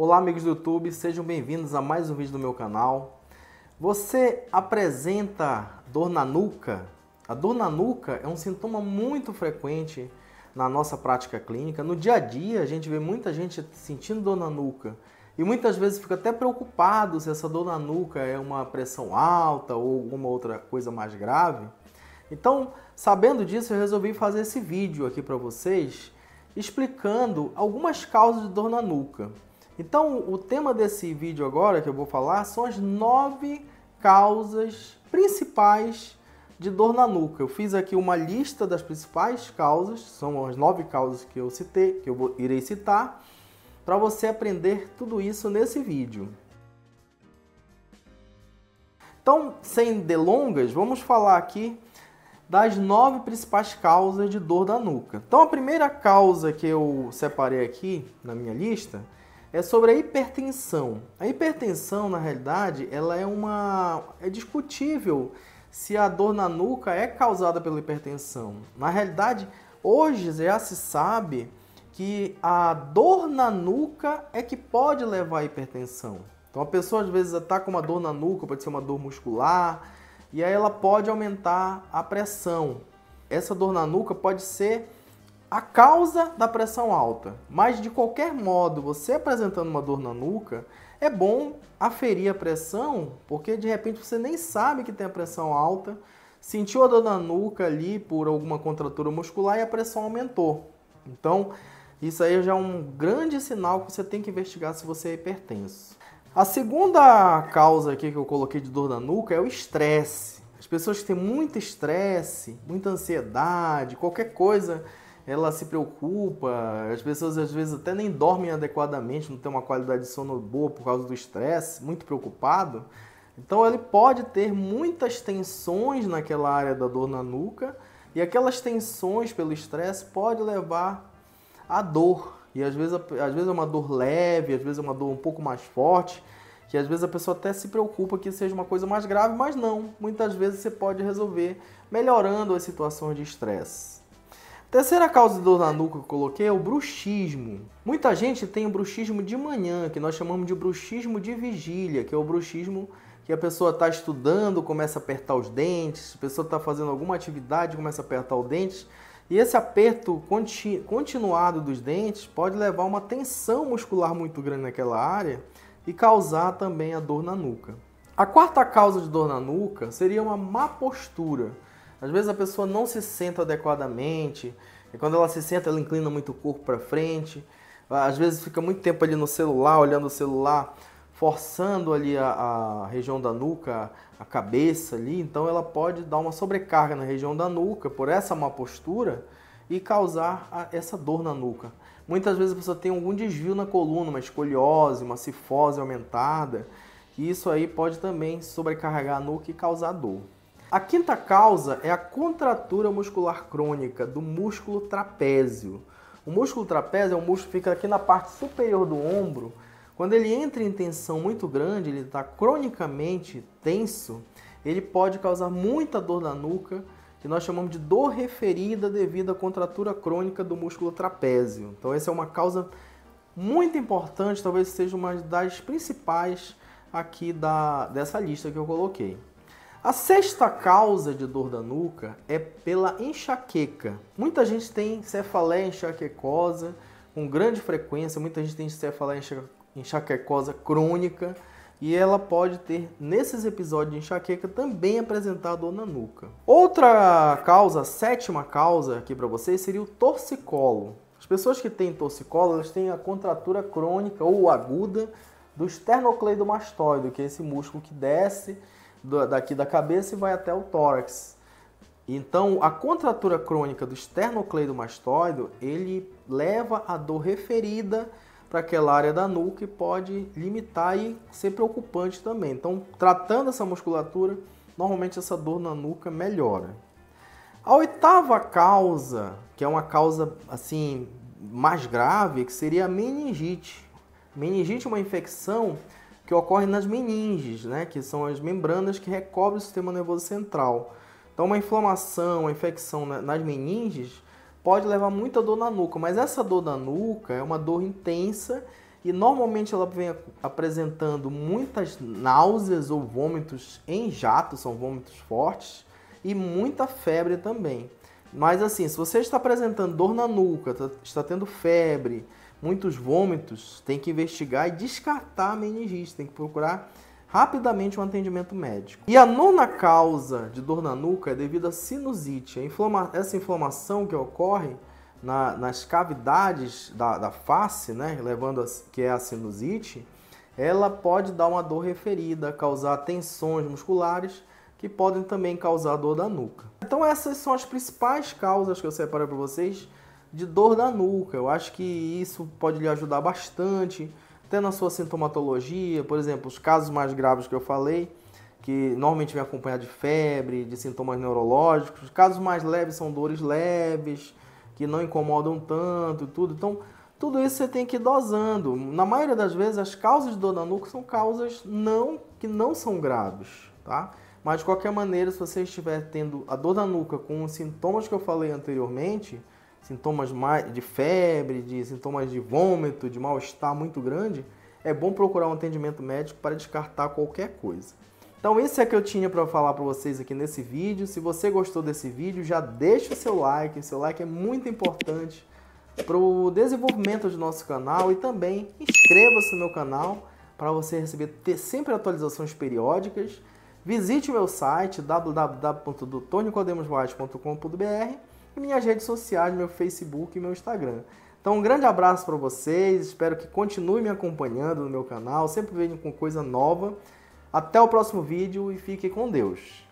Olá amigos do YouTube, sejam bem-vindos a mais um vídeo do meu canal. Você apresenta dor na nuca? A dor na nuca é um sintoma muito frequente na nossa prática clínica. No dia a dia, a gente vê muita gente sentindo dor na nuca e muitas vezes fica até preocupado se essa dor na nuca é uma pressão alta ou alguma outra coisa mais grave. Então, sabendo disso, eu resolvi fazer esse vídeo aqui para vocês explicando algumas causas de dor na nuca. Então, o tema desse vídeo agora que eu vou falar são as nove causas principais de dor na nuca. Eu fiz aqui uma lista das principais causas, são as nove causas que eu citei, que eu vou, irei citar, para você aprender tudo isso nesse vídeo. Então, sem delongas, vamos falar aqui das nove principais causas de dor da nuca. Então, a primeira causa que eu separei aqui na minha lista é sobre a hipertensão. A hipertensão, na realidade, ela é uma é discutível se a dor na nuca é causada pela hipertensão. Na realidade, hoje já se sabe que a dor na nuca é que pode levar à hipertensão. Então a pessoa às vezes está com uma dor na nuca, pode ser uma dor muscular, e aí ela pode aumentar a pressão. Essa dor na nuca pode ser a causa da pressão alta, mas de qualquer modo, você apresentando uma dor na nuca, é bom aferir a pressão, porque de repente você nem sabe que tem a pressão alta, sentiu a dor na nuca ali por alguma contratura muscular e a pressão aumentou. Então, isso aí já é um grande sinal que você tem que investigar se você é hipertenso. A segunda causa aqui que eu coloquei de dor na nuca é o estresse. As pessoas que têm muito estresse, muita ansiedade, qualquer coisa ela se preocupa, as pessoas às vezes até nem dormem adequadamente, não tem uma qualidade de sono boa por causa do estresse, muito preocupado. Então ele pode ter muitas tensões naquela área da dor na nuca e aquelas tensões pelo estresse pode levar à dor. E às vezes, às vezes é uma dor leve, às vezes é uma dor um pouco mais forte, que às vezes a pessoa até se preocupa que seja uma coisa mais grave, mas não. Muitas vezes você pode resolver melhorando as situações de estresse. Terceira causa de dor na nuca que eu coloquei é o bruxismo. Muita gente tem o bruxismo de manhã, que nós chamamos de bruxismo de vigília, que é o bruxismo que a pessoa está estudando, começa a apertar os dentes, a pessoa está fazendo alguma atividade, começa a apertar os dentes. E esse aperto continu continuado dos dentes pode levar a uma tensão muscular muito grande naquela área e causar também a dor na nuca. A quarta causa de dor na nuca seria uma má postura. Às vezes a pessoa não se senta adequadamente, e quando ela se senta, ela inclina muito o corpo para frente. Às vezes fica muito tempo ali no celular, olhando o celular, forçando ali a, a região da nuca, a cabeça ali. Então ela pode dar uma sobrecarga na região da nuca por essa má postura e causar a, essa dor na nuca. Muitas vezes a pessoa tem algum desvio na coluna, uma escoliose, uma cifose aumentada, e isso aí pode também sobrecarregar a nuca e causar dor. A quinta causa é a contratura muscular crônica do músculo trapézio. O músculo trapézio é um músculo que fica aqui na parte superior do ombro. Quando ele entra em tensão muito grande, ele está cronicamente tenso, ele pode causar muita dor na nuca, que nós chamamos de dor referida devido à contratura crônica do músculo trapézio. Então, essa é uma causa muito importante, talvez seja uma das principais aqui da, dessa lista que eu coloquei. A sexta causa de dor da nuca é pela enxaqueca. Muita gente tem cefaleia enxaquecosa com grande frequência, muita gente tem cefaleia enxaquecosa crônica e ela pode ter, nesses episódios de enxaqueca, também apresentar dor na nuca. Outra causa, sétima causa aqui para vocês, seria o torcicolo. As pessoas que têm torcicolo, elas têm a contratura crônica ou aguda do esternocleidomastoide, que é esse músculo que desce daqui da cabeça e vai até o tórax. Então, a contratura crônica do esternocleidomastoideo, ele leva a dor referida para aquela área da nuca e pode limitar e ser preocupante também. Então, tratando essa musculatura, normalmente essa dor na nuca melhora. A oitava causa, que é uma causa assim mais grave, que seria a meningite. Meningite é uma infecção que ocorre nas meninges, né, que são as membranas que recobrem o sistema nervoso central. Então, uma inflamação, uma infecção nas meninges pode levar muita dor na nuca, mas essa dor na nuca é uma dor intensa e normalmente ela vem apresentando muitas náuseas ou vômitos em jato, são vômitos fortes, e muita febre também. Mas assim, se você está apresentando dor na nuca, tá, está tendo febre, muitos vômitos, tem que investigar e descartar a meningite, tem que procurar rapidamente um atendimento médico. E a nona causa de dor na nuca é devido à sinusite. Inflama essa inflamação que ocorre na, nas cavidades da, da face, né, levando a, que é a sinusite, ela pode dar uma dor referida, causar tensões musculares que podem também causar dor da nuca. Então essas são as principais causas que eu separei para vocês de dor da nuca. Eu acho que isso pode lhe ajudar bastante, até na sua sintomatologia, por exemplo, os casos mais graves que eu falei, que normalmente vem acompanhado de febre, de sintomas neurológicos. Os casos mais leves são dores leves, que não incomodam tanto e tudo. Então, tudo isso você tem que ir dosando. Na maioria das vezes, as causas de dor da nuca são causas não que não são graves, tá? Mas de qualquer maneira, se você estiver tendo a dor da nuca com os sintomas que eu falei anteriormente, sintomas de febre, de sintomas de vômito, de mal-estar muito grande, é bom procurar um atendimento médico para descartar qualquer coisa. Então esse é que eu tinha para falar para vocês aqui nesse vídeo. Se você gostou desse vídeo, já deixa o seu like. O seu like é muito importante para o desenvolvimento do nosso canal e também inscreva-se no meu canal para você receber sempre atualizações periódicas. Visite o meu site www.doutornicodemosvaz.com.br minhas redes sociais, meu Facebook e meu Instagram. Então, um grande abraço para vocês, espero que continue me acompanhando no meu canal, sempre venho com coisa nova. Até o próximo vídeo e fique com Deus.